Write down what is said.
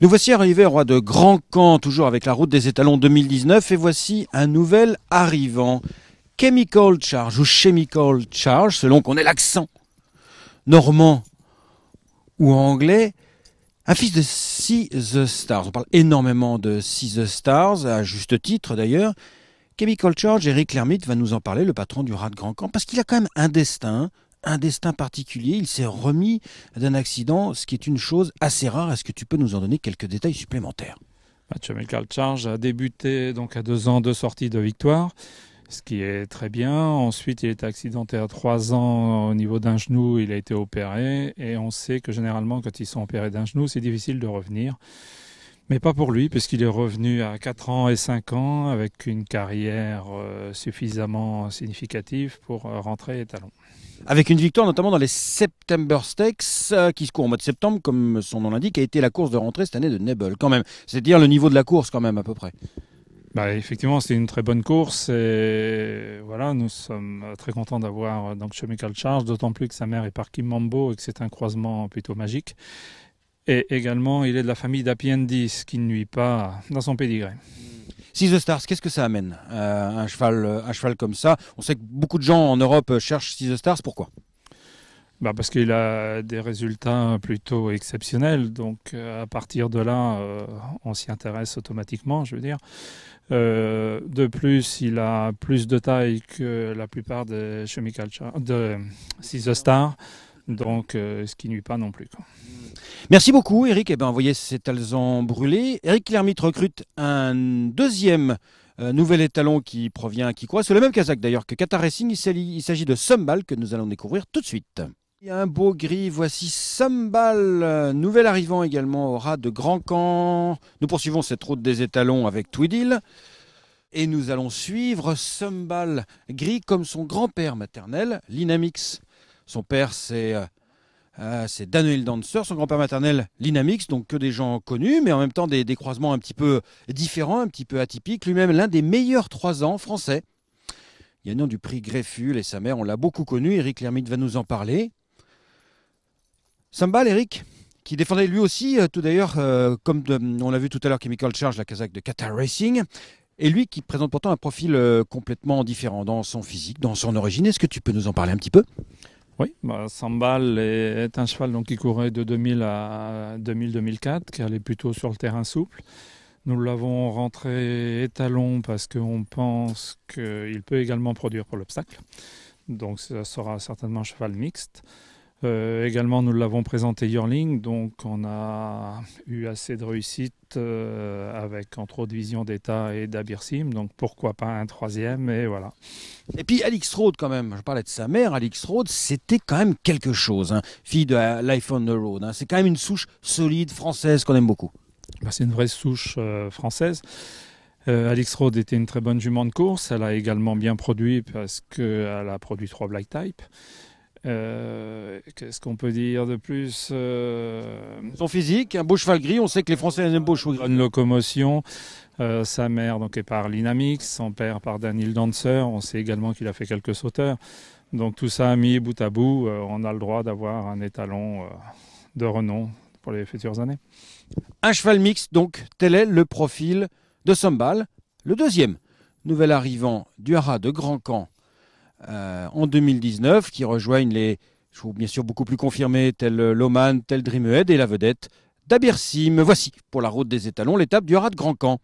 Nous voici arrivés roi de Grand Camp, toujours avec la route des étalons 2019, et voici un nouvel arrivant. Chemical Charge ou Chemical Charge, selon qu'on ait l'accent normand ou anglais, un fils de See the Stars. On parle énormément de See the Stars, à juste titre d'ailleurs. Chemical Charge, Eric Lermite va nous en parler, le patron du rat de Grand Camp, parce qu'il a quand même un destin, un destin particulier. Il s'est remis d'un accident, ce qui est une chose assez rare. Est-ce que tu peux nous en donner quelques détails supplémentaires Chemical Charge a débuté donc à deux ans de sortie de victoire ce qui est très bien. Ensuite, il est accidenté à 3 ans au niveau d'un genou, il a été opéré, et on sait que généralement, quand ils sont opérés d'un genou, c'est difficile de revenir. Mais pas pour lui, puisqu'il est revenu à 4 ans et 5 ans avec une carrière euh, suffisamment significative pour euh, rentrer étalon. Avec une victoire notamment dans les September Stakes, euh, qui se court en mois de septembre, comme son nom l'indique, a été la course de rentrée cette année de Nebel, quand même. C'est dire le niveau de la course, quand même, à peu près. Bah, effectivement, c'est une très bonne course et voilà, nous sommes très contents d'avoir euh, donc Chemical Charge, d'autant plus que sa mère est par Kim Mambo et que c'est un croisement plutôt magique. Et également, il est de la famille d'Apiendis, qui ne nuit pas dans son pédigré. Hmm. Six the Stars, qu'est-ce que ça amène euh, un, cheval, euh, un cheval comme ça On sait que beaucoup de gens en Europe cherchent Six the Stars, pourquoi bah Parce qu'il a des résultats plutôt exceptionnels. Donc, euh, à partir de là, euh, on s'y intéresse automatiquement, je veux dire. Euh, de plus, il a plus de taille que la plupart des Chemical de Star. Donc, ce qui nuit pas non plus. Merci beaucoup, Eric. Eh ben, voyez cet ont brûlé. Eric Lermite recrute un deuxième nouvel étalon qui provient qui croit C'est le même casaque d'ailleurs que Qatar Racing. Il s'agit de Sombal que nous allons découvrir tout de suite un beau gris, voici Sambal, nouvel arrivant également au ras de Grand Camp. Nous poursuivons cette route des étalons avec Twidil et nous allons suivre Sambal, gris comme son grand-père maternel, Linamix. Son père, euh, euh, c'est Daniel Dancer, son grand-père maternel, Linamix, donc que des gens connus, mais en même temps des, croisements un petit peu différents, un petit peu atypiques. Lui-même, l'un des meilleurs trois ans français. nom du prix Grefful et sa mère, on l'a beaucoup connu, Eric Lermite va nous en parler. Sambal, Eric, qui défendait lui aussi, euh, tout d'ailleurs, euh, comme on l'a vu tout à l'heure, Chemical Charge, la casaque de Qatar Racing. Et lui qui présente pourtant un profil euh, complètement différent dans son physique, dans son origine. Est-ce que tu peux nous en parler un petit peu oui, bah, Sambal est un cheval donc, qui courait de 2000 à 2000-2004, qui allait plutôt sur le terrain souple. Nous l'avons rentré étalon parce qu'on pense qu'il peut également produire pour l'obstacle. Donc ça sera certainement un cheval mixte. Euh, également, nous l'avons présenté Yearling, donc on a eu assez de réussite euh, avec entre autres Vision d'État et d'Abirsim, donc pourquoi pas un troisième, et voilà. Et puis Alix Road quand même, je parlais de sa mère, Alix Road, c'était quand même quelque chose, hein. fille de Life on the Road, c'est quand même une souche solide française qu'on aime beaucoup. Bah, c'est une vraie souche euh, française. Euh, Alex Road était une très bonne jument de course. Elle a également bien produit parce qu'elle a produit trois Black Type. Euh, qu'est-ce qu'on peut dire de plus euh, Son physique, un beau cheval gris, on sait que les Français aiment beau cheval gris. Une locomotion, euh, sa mère donc, est par Linamix, son père par Daniel Dancer, on sait également qu'il a fait quelques sauteurs. Donc tout ça mis bout à bout, on a le droit d'avoir un étalon de renom pour les futures années. Un cheval mix, donc, tel est le profil de Sombal, le deuxième nouvel arrivant du haras de Grand Camp euh, en 2019 qui rejoignent les vous bien sûr beaucoup plus confirmés tels euh, Loman, tel Dreamhead et la vedette d'Abercy. Me voici pour la route des étalons, l'étape du rat de Grand Camp.